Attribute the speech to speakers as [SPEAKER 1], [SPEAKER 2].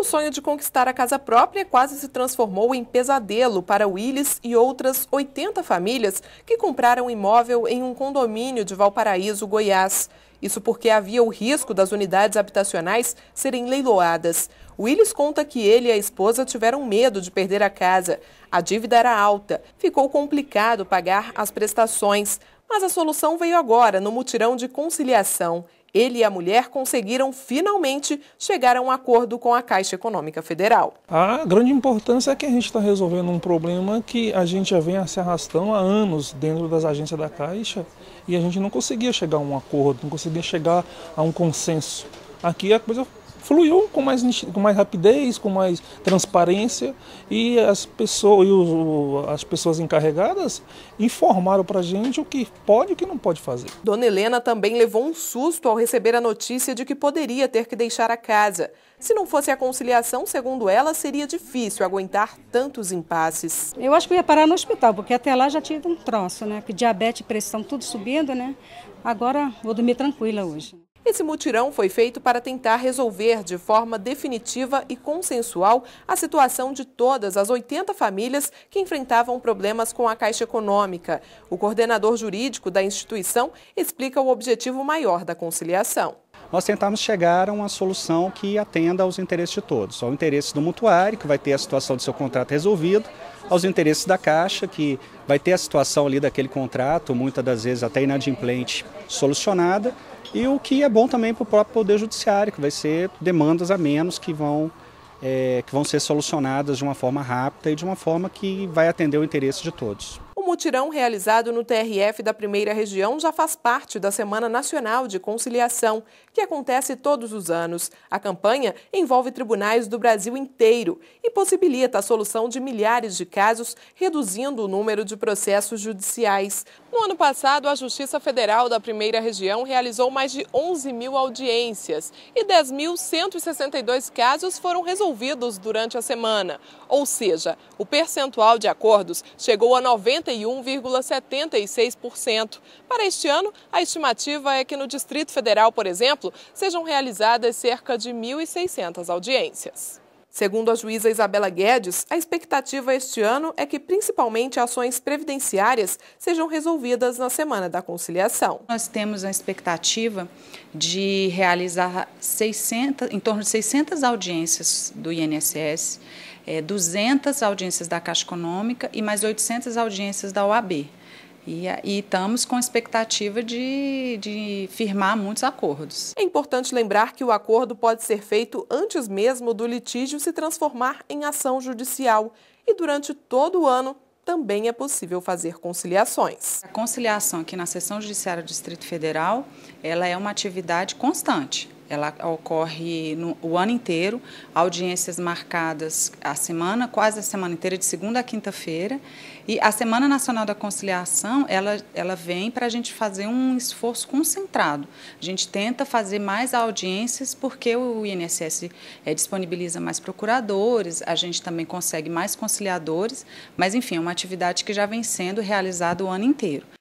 [SPEAKER 1] O sonho de conquistar a casa própria quase se transformou em pesadelo para Willis e outras 80 famílias que compraram imóvel em um condomínio de Valparaíso, Goiás. Isso porque havia o risco das unidades habitacionais serem leiloadas. Willis conta que ele e a esposa tiveram medo de perder a casa. A dívida era alta, ficou complicado pagar as prestações, mas a solução veio agora no mutirão de conciliação ele e a mulher conseguiram finalmente chegar a um acordo com a Caixa Econômica Federal.
[SPEAKER 2] A grande importância é que a gente está resolvendo um problema que a gente já vem a se arrastando há anos dentro das agências da Caixa e a gente não conseguia chegar a um acordo, não conseguia chegar a um consenso. Aqui a coisa fluiu com mais, com mais rapidez, com mais transparência e as pessoas, e as pessoas encarregadas informaram para a gente o que pode e o que não pode fazer.
[SPEAKER 1] Dona Helena também levou um susto ao receber a notícia de que poderia ter que deixar a casa. Se não fosse a conciliação, segundo ela, seria difícil aguentar tantos impasses. Eu acho que eu ia parar no hospital, porque até lá já tinha um troço, né? Que diabetes, pressão, tudo subindo, né? Agora vou dormir tranquila hoje. Esse mutirão foi feito para tentar resolver de forma definitiva e consensual a situação de todas as 80 famílias que enfrentavam problemas com a Caixa Econômica. O coordenador jurídico da instituição explica o objetivo maior da conciliação
[SPEAKER 3] nós tentarmos chegar a uma solução que atenda aos interesses de todos, ao interesse do mutuário, que vai ter a situação do seu contrato resolvido, aos interesses da Caixa, que vai ter a situação ali daquele contrato, muitas das vezes até inadimplente, solucionada, e o que é bom também para o próprio Poder Judiciário, que vai ser demandas a menos que vão, é, que vão ser solucionadas de uma forma rápida e de uma forma que vai atender o interesse de todos
[SPEAKER 1] mutirão realizado no TRF da primeira região já faz parte da Semana Nacional de Conciliação, que acontece todos os anos. A campanha envolve tribunais do Brasil inteiro e possibilita a solução de milhares de casos, reduzindo o número de processos judiciais. No ano passado, a Justiça Federal da primeira região realizou mais de 11 mil audiências e 10.162 casos foram resolvidos durante a semana. Ou seja, o percentual de acordos chegou a 91. 1,76% Para este ano, a estimativa é que no Distrito Federal, por exemplo, sejam realizadas cerca de 1.600 audiências. Segundo a juíza Isabela Guedes, a expectativa este ano é que principalmente ações previdenciárias sejam resolvidas na Semana da Conciliação. Nós temos a expectativa de realizar 600, em torno de
[SPEAKER 4] 600 audiências do INSS, 200 eh, audiências da Caixa Econômica e mais 800 audiências da OAB. E, estamos com expectativa
[SPEAKER 1] de, de firmar muitos acordos. É importante lembrar que o acordo pode ser feito antes mesmo do litígio se transformar em ação judicial. E durante todo o ano também é possível fazer conciliações. A conciliação aqui na Seção Judiciária do
[SPEAKER 4] Distrito Federal, ela é uma atividade constante. Ela ocorre no, o ano inteiro, audiências marcadas a semana, quase a semana inteira, de segunda a quinta-feira. E a Semana Nacional da Conciliação, ela, ela vem para a gente fazer um esforço concentrado. A gente tenta fazer mais audiências porque o INSS é, eh, disponibiliza mais procuradores, a gente também consegue mais conciliadores, mas, enfim, é uma atividade que já vem sendo realizada o ano inteiro.